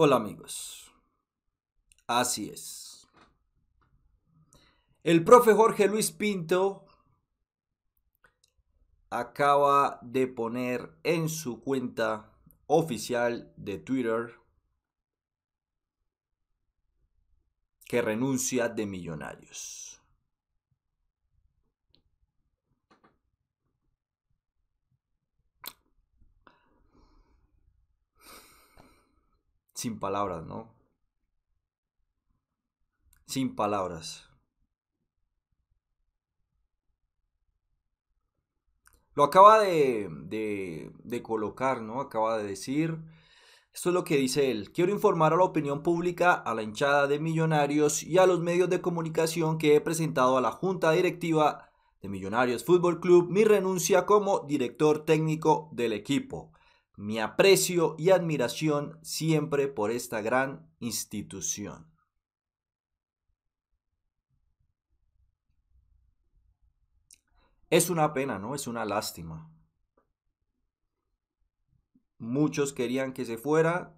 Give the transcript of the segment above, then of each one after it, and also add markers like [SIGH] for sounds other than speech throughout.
Hola amigos. Así es. El profe Jorge Luis Pinto acaba de poner en su cuenta oficial de Twitter que renuncia de millonarios. sin palabras, ¿no? Sin palabras. Lo acaba de, colocar, ¿no? Acaba de decir. Esto es lo que dice él. Quiero informar a la opinión pública, a la hinchada de Millonarios y a los medios de comunicación que he presentado a la Junta Directiva de Millonarios Fútbol Club mi renuncia como director técnico del equipo mi aprecio y admiración siempre por esta gran institución. Es una pena, ¿no? Es una lástima. Muchos querían que se fuera,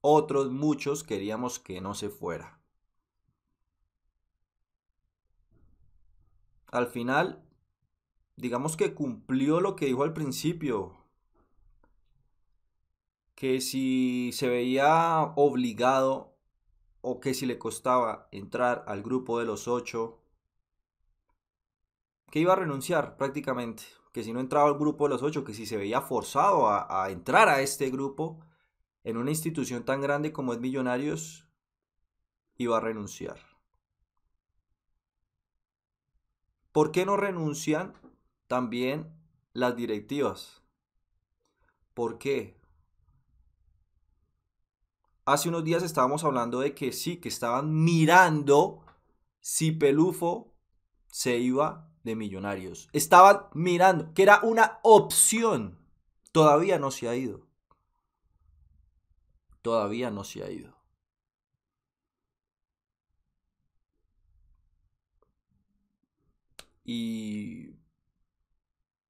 otros muchos queríamos que no se fuera. Al final, digamos que cumplió lo que dijo al principio, que si se veía obligado o que si le costaba entrar al grupo de los ocho, que iba a renunciar prácticamente, que si no entraba al grupo de los ocho, que si se veía forzado a, entrar a este grupo en una institución tan grande como es Millonarios, iba a renunciar. ¿Por qué no renuncian también las directivas? ¿Por qué? Hace unos días estábamos hablando de que sí, que estaban mirando si Pelufo se iba de Millonarios. Estaban mirando, que era una opción. Todavía no se ha ido. Todavía no se ha ido. Y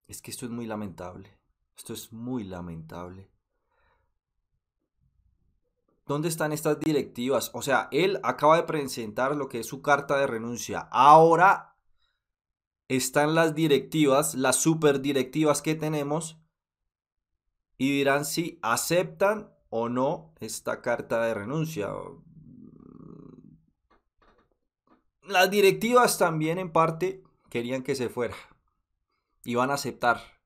es que esto es muy lamentable. Esto es muy lamentable. ¿Dónde están estas directivas? O sea, él acaba de presentar lo que es su carta de renuncia. Ahora están las directivas, las superdirectivas que tenemos, y dirán si aceptan o no esta carta de renuncia. Las directivas también en parte querían que se fuera. Y van a aceptar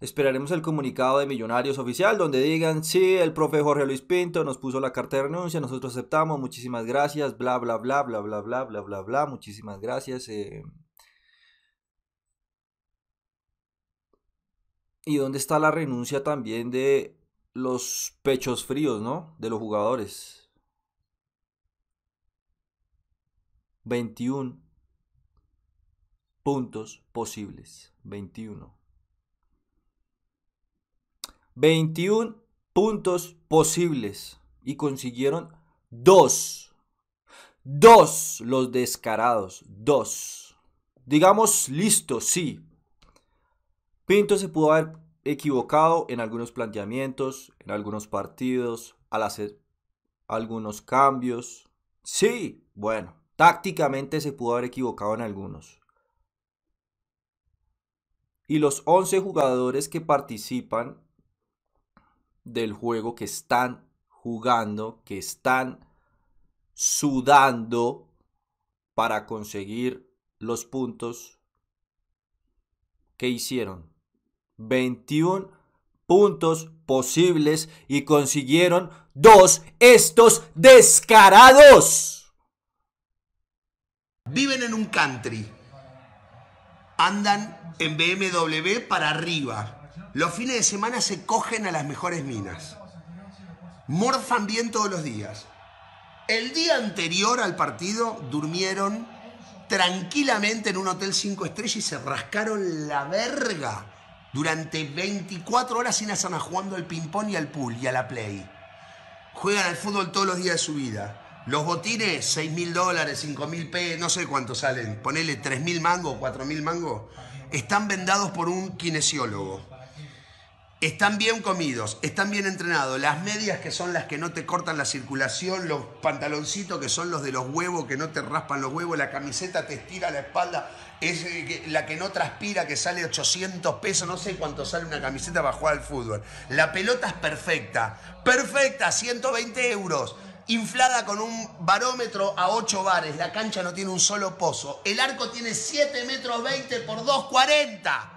Esperaremos el comunicado de Millonarios oficial donde digan, sí, el profe Jorge Luis Pinto nos puso la carta de renuncia, nosotros aceptamos, muchísimas gracias, bla, bla, bla, bla, bla, bla, bla, bla, bla, muchísimas gracias. Eh". ¿Y dónde está la renuncia también de los pechos fríos, ¿no? De los jugadores. 21 puntos posibles. 21. 21 puntos posibles y consiguieron dos. Dos los descarados, dos. Digamos, listo, sí. Pinto se pudo haber equivocado en algunos planteamientos, en algunos partidos, al hacer algunos cambios. Sí, bueno, tácticamente se pudo haber equivocado en algunos. Y los 11 jugadores que participan del juego que están jugando, que están sudando para conseguir los puntos que hicieron. 21 puntos posibles y consiguieron dos estos descarados. Viven en un country. Andan en BMW para arriba los fines de semana se cogen a las mejores minas. Morfan bien todos los días. El día anterior al partido durmieron tranquilamente en un hotel 5 estrellas y se rascaron la verga durante 24 horas sin hacer jugando al ping-pong y al pool y a la play. Juegan al fútbol todos los días de su vida. Los botines, 6.000 mil dólares, 5 mil pesos, no sé cuánto salen. Ponele 3.000 mil mangos, 4 mil mangos. Están vendados por un kinesiólogo están bien comidos, están bien entrenados, las medias que son las que no te cortan la circulación, los pantaloncitos que son los de los huevos, que no te raspan los huevos, la camiseta te estira la espalda, es eh, la que no transpira, que sale 800 pesos, no sé cuánto sale una camiseta para jugar al fútbol. La pelota es perfecta, perfecta, 120 euros inflada con un barómetro a 8 bares, la cancha no tiene un solo pozo, el arco tiene 7 metros 20 por 2,40.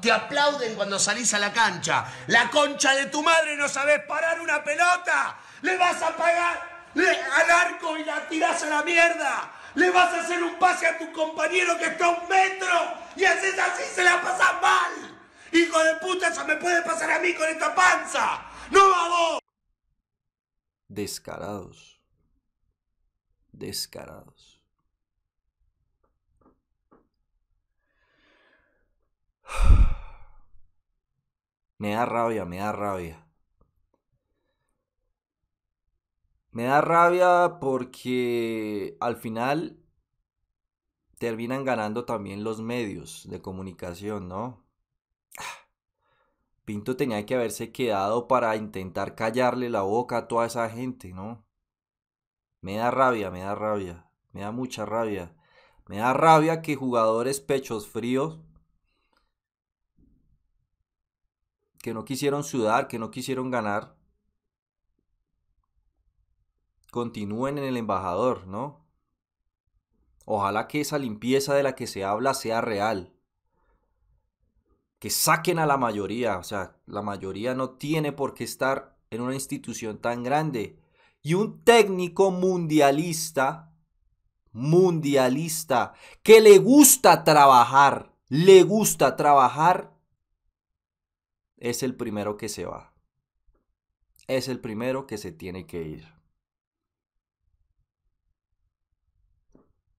Te aplauden cuando salís a la cancha. La concha de tu madre no sabes parar una pelota. Le vas a pagar al arco y la tirás a la mierda. Le vas a hacer un pase a tu compañero que está a un metro y haces así, se la pasas mal. Hijo de puta, eso me puede pasar a mí con esta panza. ¡No va Descarados. Descarados. [SIGHS] Me da rabia, me da rabia. Me da rabia porque al final terminan ganando también los medios de comunicación, ¿no? [SIGHS] Pinto tenía que haberse quedado para intentar callarle la boca a toda esa gente, ¿no? Me da rabia, me da rabia, me da mucha rabia. Me da rabia que jugadores pechos fríos que no quisieron sudar, que no quisieron ganar, continúen en el embajador, ¿no? Ojalá que esa limpieza de la que se habla sea real. Que saquen a la mayoría, o sea, la mayoría no tiene por qué estar en una institución tan grande. Y un técnico mundialista, mundialista, que le gusta trabajar, le gusta trabajar es el primero que se va. Es el primero que se tiene que ir.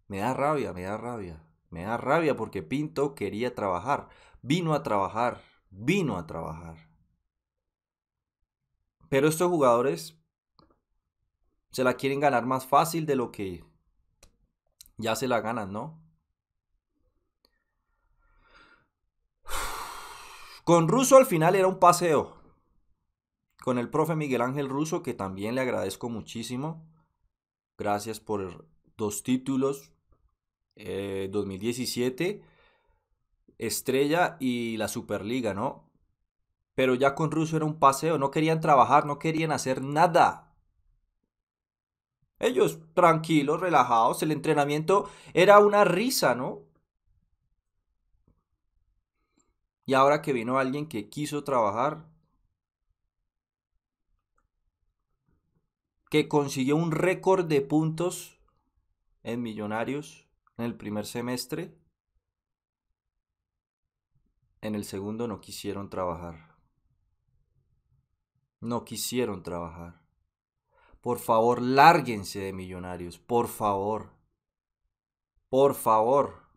Me da rabia, me da rabia. Me da rabia porque Pinto quería trabajar. Vino a trabajar, vino a trabajar. Pero estos jugadores se la quieren ganar más fácil de lo que ya se la ganan, ¿no? Con Russo al final era un paseo. Con el profe Miguel Ángel Russo, que también le agradezco muchísimo. Gracias por dos títulos. 2017, eh, Estrella y la Superliga, ¿no? Pero ya con Russo era un paseo. No querían trabajar, no querían hacer nada. Ellos tranquilos, relajados, el entrenamiento era una risa, ¿no? Y ahora que vino alguien que quiso trabajar, que consiguió un récord de puntos en Millonarios en el primer semestre, en el segundo no quisieron trabajar. No quisieron trabajar. Por favor, lárguense de Millonarios, por favor. Por favor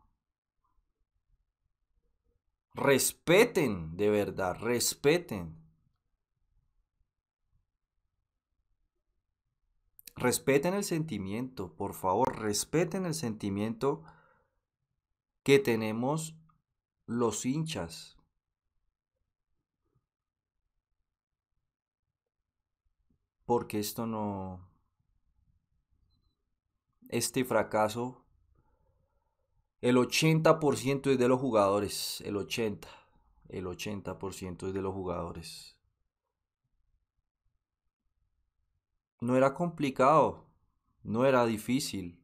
respeten, de verdad, respeten. Respeten el sentimiento, por favor, respeten el sentimiento que tenemos los hinchas. Porque esto no... Este fracaso el 80% es de los jugadores. El 80%. El 80% es de los jugadores. No era complicado. No era difícil.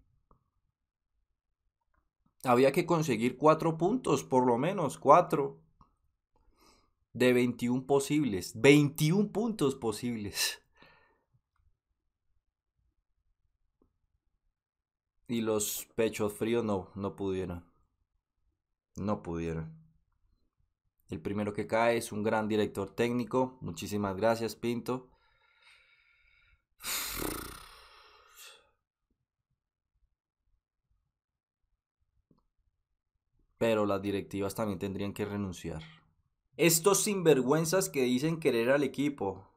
Había que conseguir cuatro puntos, por lo menos cuatro. De 21 posibles. 21 puntos posibles. Y los pechos fríos no, no pudieron. No pudieron. El primero que cae es un gran director técnico. Muchísimas gracias, Pinto. Pero las directivas también tendrían que renunciar. Estos sinvergüenzas que dicen querer al equipo,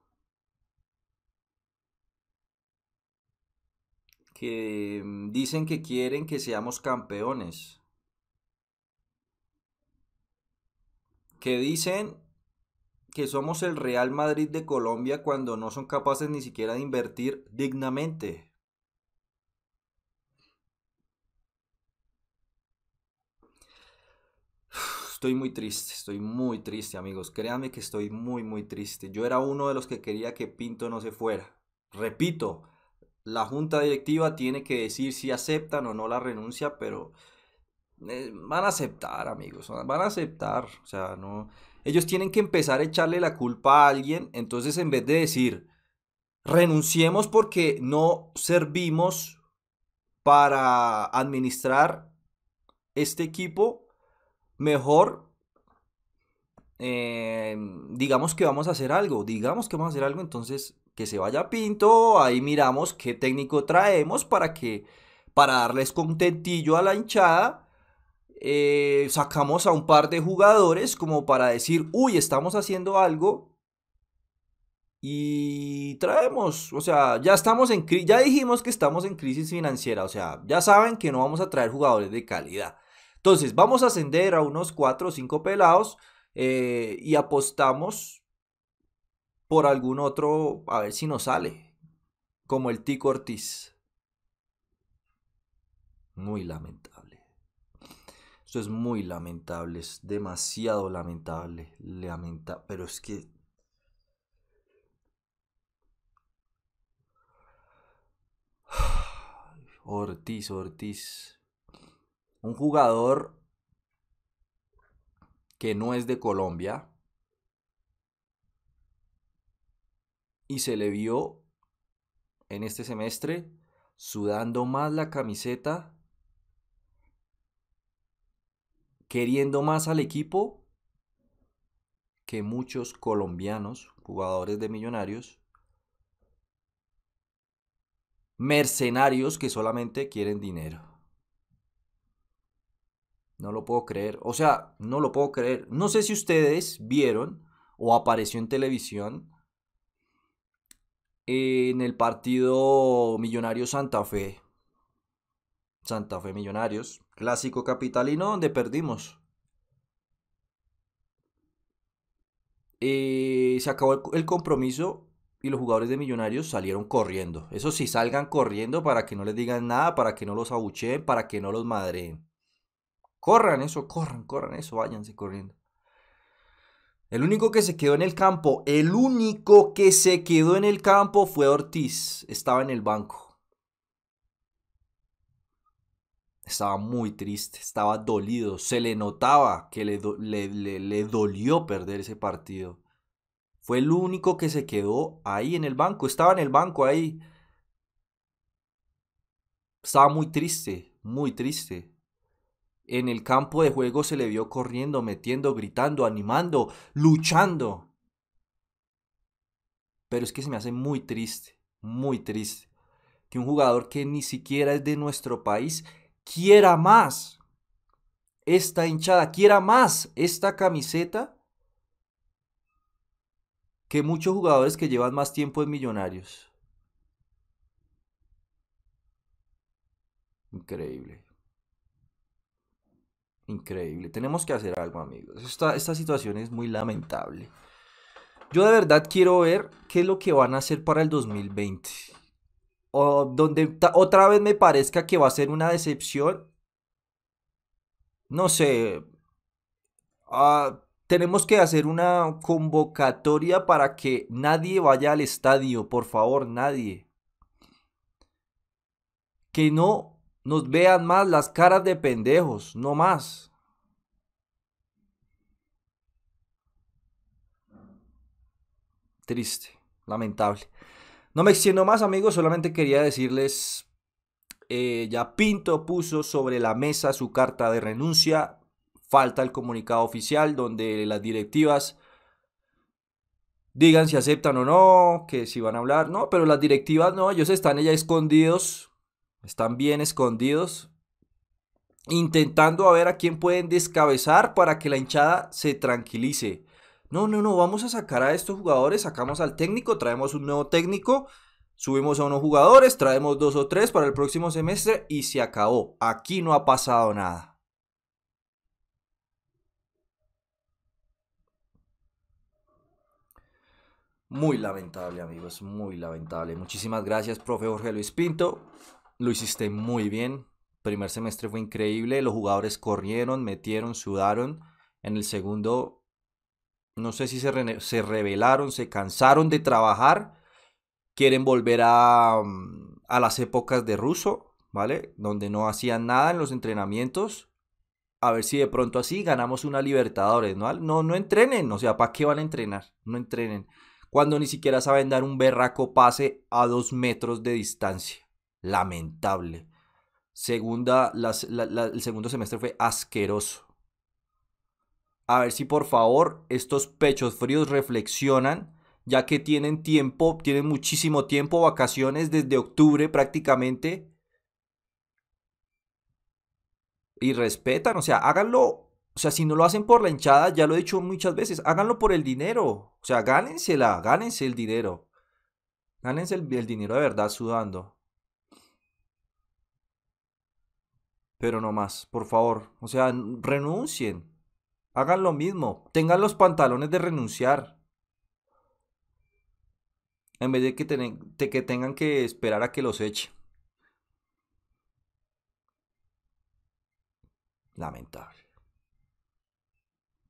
que mm, dicen que quieren que seamos campeones. Que dicen que somos el Real Madrid de Colombia cuando no son capaces ni siquiera de invertir dignamente. [SIGHS] Estoy muy triste, estoy muy triste amigos. Créanme que estoy muy, muy triste. Yo era uno de los que quería que Pinto no se fuera. Repito, la junta directiva tiene que decir si aceptan o no la renuncia, pero eh, van a aceptar, amigos, van a aceptar, o sea, no ellos tienen que empezar a echarle la culpa a alguien, entonces en vez de decir renunciemos porque no servimos para administrar este equipo, mejor eh, digamos que vamos a hacer algo, digamos que vamos a hacer algo, entonces que se vaya Pinto, ahí miramos qué técnico traemos para que para darles contentillo a la hinchada. Eh, sacamos a un par de jugadores como para decir, uy, estamos haciendo algo. Y traemos, o sea, ya estamos en ya dijimos que estamos en crisis financiera, o sea, ya saben que no vamos a traer jugadores de calidad. Entonces, vamos a ascender a unos 4 o 5 pelados eh, y apostamos por algún otro, a ver si nos sale, como el Tico Ortiz. Muy lamentable. Eso es muy lamentable, es demasiado lamentable, lamenta, pero es que [SIGHS] Ortiz, Ortiz. Un jugador que no es de Colombia, y se le vio en este semestre sudando más la camiseta, queriendo más al equipo que muchos colombianos, jugadores de millonarios, mercenarios que solamente quieren dinero. No lo puedo creer. O sea, no lo puedo creer. No sé si ustedes vieron o apareció en televisión en el partido Millonarios Santa Fe. Santa Fe Millonarios, clásico capitalino donde perdimos. Eh, se acabó el, el, compromiso y los jugadores de Millonarios salieron corriendo. Eso sí, salgan corriendo para que no les digan nada, para que no los abucheen, para que no los madreen. Corran eso, corran, corran eso, váyanse corriendo. El único que se quedó en el campo, el único que se quedó en el campo fue Ortiz. Estaba en el banco. Estaba muy triste, estaba dolido. Se le notaba que le, dolió perder ese partido. Fue el único que se quedó ahí en el banco. Estaba en el banco ahí. Estaba muy triste, muy triste. En el campo de juego se le vio corriendo, metiendo, gritando, animando, luchando. Pero es que se me hace muy triste, muy triste, que un jugador que ni siquiera es de nuestro país quiera más esta hinchada, quiera más esta camiseta que muchos jugadores que llevan más tiempo en Millonarios. Increíble. Increíble. Tenemos que hacer algo, amigos. Esta, esta situación es muy lamentable. Yo de verdad quiero ver qué es lo que van a hacer para el 2020. O donde otra vez me parezca que va a ser una decepción. No sé. Ah, tenemos que hacer una convocatoria para que nadie vaya al estadio. Por favor, nadie. Que no nos vean más las caras de pendejos, no más. Triste, lamentable. No me extiendo más amigos, solamente quería decirles, eh, ya Pinto puso sobre la mesa su carta de renuncia, falta el comunicado oficial donde las directivas digan si aceptan o no, que si van a hablar, no, pero las directivas no, ellos están ya escondidos están bien escondidos. Intentando a ver a quién pueden descabezar para que la hinchada se tranquilice. No, no, no, vamos a sacar a estos jugadores, sacamos al técnico, traemos un nuevo técnico, subimos a unos jugadores, traemos dos o tres para el próximo semestre y se acabó. Aquí no ha pasado nada. Muy lamentable, amigos, muy lamentable. Muchísimas gracias, profe Jorge Luis Pinto. Lo hiciste muy bien. Primer semestre fue increíble. Los jugadores corrieron, metieron, sudaron. En el segundo, no sé si se, se rebelaron, se cansaron de trabajar. Quieren volver a, mm, a las épocas de ruso, ¿vale? Donde no hacían nada en los entrenamientos a ver si de pronto así ganamos una Libertadores, ¿no? No, no entrenen, o sea, ¿para qué van a entrenar? No entrenen. Cuando ni siquiera saben dar un berraco pase a dos metros de distancia lamentable. Segunda, el segundo semestre fue asqueroso. A ver si por favor estos pechos fríos reflexionan, ya que tienen tiempo, tienen muchísimo tiempo, vacaciones desde octubre prácticamente. Y respetan, o sea, háganlo. O sea, si no lo hacen por la hinchada, ya lo he dicho muchas veces, háganlo por el dinero. O sea, gánensela, gánense el dinero. Gánense el dinero de verdad sudando. pero no más, por favor. O sea, renuncien. Hagan lo mismo. Tengan los pantalones de renunciar. En vez de que, tengan que esperar a que los eche. Lamentable.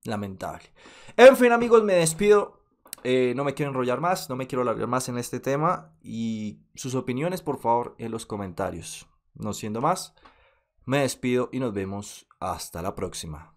Lamentable. En fin, amigos, me despido. Eh, no me quiero enrollar más, no me quiero alargar más en este tema. Y sus opiniones, por favor, en los comentarios. No siendo más. Me despido y nos vemos hasta la próxima.